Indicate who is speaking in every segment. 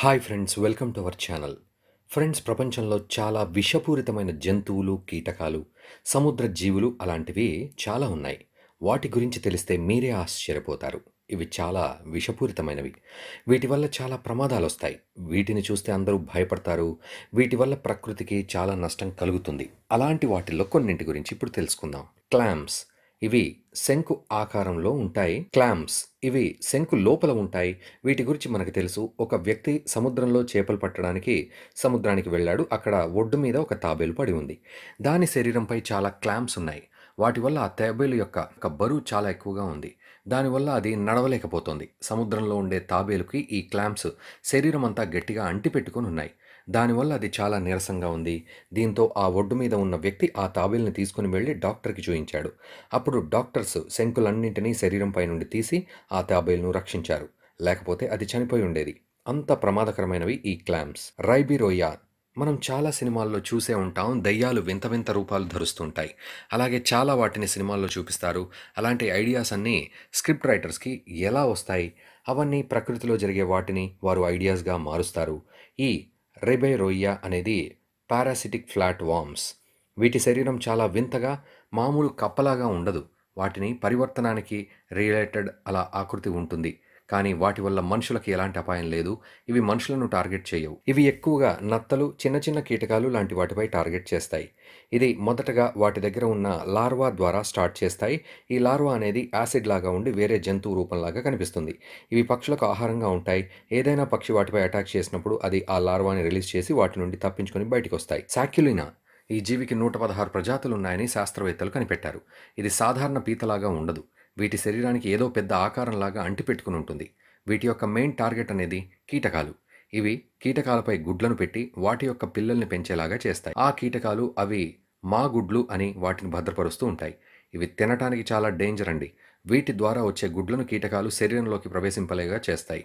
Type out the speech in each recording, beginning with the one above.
Speaker 1: hi friends welcome to our channel friends ప్రపంచంలో చాలా విషపూరితమైన జంతువులు కీటకాలు సముద్ర జీవులు అలాంటివి చాలా ఉన్నాయి వాటి గురించి తెలిస్తే మీరే ఆశ్చర్యపోతారు ఇవి చాలా విషపూరితమైనవి వీటి వల్ల చాలా ప్రమాదాలు వస్తాయి వీటిని చూస్తే అందరూ భయపడతారు వీటి వల్ల ప్రకృతికి చాలా నష్టం కలుగుతుంది అలాంటి వాటిల్లో కొన్నింటి గురించి ఇప్పుడు తెలుసుకుందాం క్లామ్స్ ఇవి శంకు ఆకారంలో ఉంటాయి క్లామ్స్ ఇవి శంకు లోపల ఉంటాయి వీటి గురించి మనకు తెలుసు ఒక వ్యక్తి సముద్రంలో చేపలు పట్టడానికి సముద్రానికి వెళ్ళాడు అక్కడ ఒడ్డు మీద ఒక తాబేలు పడి ఉంది దాని శరీరంపై చాలా క్లామ్స్ ఉన్నాయి వాటి వల్ల ఆ తాబేలు యొక్క ఒక బరువు చాలా ఎక్కువగా ఉంది దానివల్ల అది నడవలేకపోతుంది సముద్రంలో ఉండే తాబేలుకి ఈ క్లామ్స్ శరీరం అంతా గట్టిగా అంటిపెట్టుకుని ఉన్నాయి దానివల్ల అది చాలా నీరసంగా ఉంది దీంతో ఆ ఒడ్డు మీద ఉన్న వ్యక్తి ఆ తాబేల్ని తీసుకుని వెళ్ళి డాక్టర్కి చూయించాడు అప్పుడు డాక్టర్స్ శంకులన్నింటినీ శరీరంపై నుండి తీసి ఆ తాబేల్ను రక్షించారు లేకపోతే అది చనిపోయి ఉండేది అంత ప్రమాదకరమైనవి ఈ క్లామ్స్ రైబిరోయా మనం చాలా సినిమాల్లో చూసే ఉంటాం దయ్యాలు వింత వింత రూపాలు ధరుస్తుంటాయి అలాగే చాలా వాటిని సినిమాల్లో చూపిస్తారు అలాంటి ఐడియాస్ అన్నీ స్క్రిప్ట్ రైటర్స్కి ఎలా వస్తాయి అవన్నీ ప్రకృతిలో జరిగే వాటిని వారు ఐడియాస్గా మారుస్తారు ఈ రెబెరోయియా అనేది పారాసిటిక్ ఫ్లాట్ వామ్స్ వీటి శరీరం చాలా వింతగా మామూలు కప్పలాగా ఉండదు వాటిని పరివర్తనానికి రిలేటెడ్ అలా ఆకృతి ఉంటుంది కానీ వాటి వల్ల మనుషులకు ఎలాంటి అపాయం లేదు ఇవి మనుషులను టార్గెట్ చేయవు ఇవి ఎక్కువగా నత్తలు చిన్న చిన్న కీటకాలు లాంటి వాటిపై టార్గెట్ చేస్తాయి ఇది మొదటగా వాటి దగ్గర ఉన్న లార్వా ద్వారా స్టార్ట్ చేస్తాయి ఈ లార్వా అనేది యాసిడ్ లాగా ఉండి వేరే జంతువు రూపంలాగా కనిపిస్తుంది ఇవి పక్షులకు ఆహారంగా ఉంటాయి ఏదైనా పక్షి వాటిపై అటాక్ చేసినప్పుడు అది ఆ లార్వాని రిలీజ్ చేసి వాటి నుండి తప్పించుకొని బయటకు వస్తాయి శాక్యులినా ఈ జీవికి నూట పదహారు ప్రజాతులు ఉన్నాయని శాస్త్రవేత్తలు కనిపెట్టారు ఇది సాధారణ పీతలాగా ఉండదు వీటి శరీరానికి ఏదో పెద్ద ఆకారంలాగా అంటిపెట్టుకుని ఉంటుంది వీటి యొక్క మెయిన్ టార్గెట్ అనేది కీటకాలు ఇవి కీటకాలపై గుడ్లను పెట్టి వాటి యొక్క పిల్లల్ని పెంచేలాగా చేస్తాయి ఆ కీటకాలు అవి మా గుడ్లు అని వాటిని భద్రపరుస్తూ ఉంటాయి ఇవి తినటానికి చాలా డేంజర్ అండి వీటి ద్వారా వచ్చే గుడ్లను కీటకాలు శరీరంలోకి ప్రవేశింపలేగా చేస్తాయి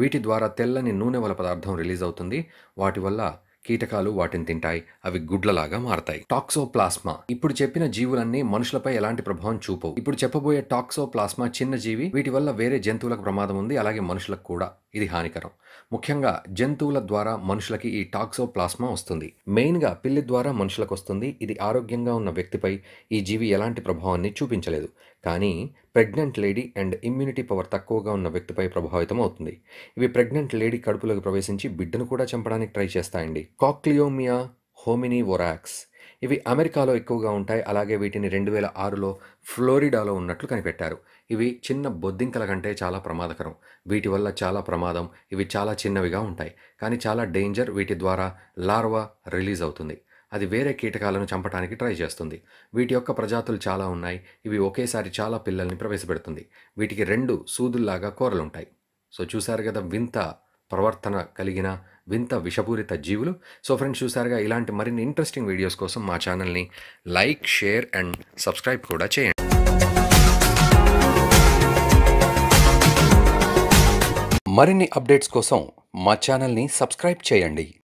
Speaker 1: వీటి ద్వారా తెల్లని నూనె వల పదార్థం రిలీజ్ అవుతుంది వాటి వల్ల కీటకాలు వాటిని తింటాయి అవి గుడ్లలాగా మారతాయి టాక్సోప్లాస్మా ఇప్పుడు చెప్పిన జీవులన్నీ మనుషులపై ఎలాంటి ప్రభావం చూపవు ఇప్పుడు చెప్పబోయే టాక్సోప్లాస్మా చిన్న జీవి వీటి వల్ల వేరే జంతువులకు ప్రమాదం ఉంది అలాగే మనుషులకు కూడా ఇది హానికరం ముఖ్యంగా జంతువుల ద్వారా మనుషులకి ఈ టాక్సోప్లాస్మా వస్తుంది మెయిన్గా పిల్లి ద్వారా మనుషులకు వస్తుంది ఇది ఆరోగ్యంగా ఉన్న వ్యక్తిపై ఈ జీవి ఎలాంటి ప్రభావాన్ని చూపించలేదు కానీ pregnant lady and immunity power తక్కువగా ఉన్న వ్యక్తిపై ప్రభావితం అవుతుంది ఇవి ప్రెగ్నెంట్ లేడీ కడుపులోకి ప్రవేశించి బిడ్డను కూడా చంపడానికి ట్రై చేస్తాయండి కాక్లియోమియా హోమినీ వొరాక్స్ ఇవి అమెరికాలో ఎక్కువగా ఉంటాయి అలాగే వీటిని రెండు వేల ఆరులో ఫ్లోరిడాలో ఉన్నట్లు కనిపెట్టారు ఇవి చిన్న బొద్దింకల కంటే చాలా ప్రమాదకరం వీటి వల్ల చాలా ప్రమాదం ఇవి చాలా చిన్నవిగా ఉంటాయి కానీ చాలా డేంజర్ వీటి ద్వారా లార్వా రిలీజ్ అవుతుంది అది వేరే కీటకాలను చంపడానికి ట్రై చేస్తుంది వీటి యొక్క ప్రజాతులు చాలా ఉన్నాయి ఇవి ఒకేసారి చాలా పిల్లల్ని ప్రవేశపెడుతుంది వీటికి రెండు సూదుల్లాగా కూరలుంటాయి సో చూశారు కదా వింత ప్రవర్తన కలిగిన వింత విషపూరిత జీవులు సో ఫ్రెండ్స్ చూసారుగా ఇలాంటి మరిన్ని ఇంట్రెస్టింగ్ వీడియోస్ కోసం మా ఛానల్ని లైక్ షేర్ అండ్ సబ్స్క్రైబ్ కూడా చేయండి మరిన్ని అప్డేట్స్ కోసం మా ఛానల్ని సబ్స్క్రైబ్ చేయండి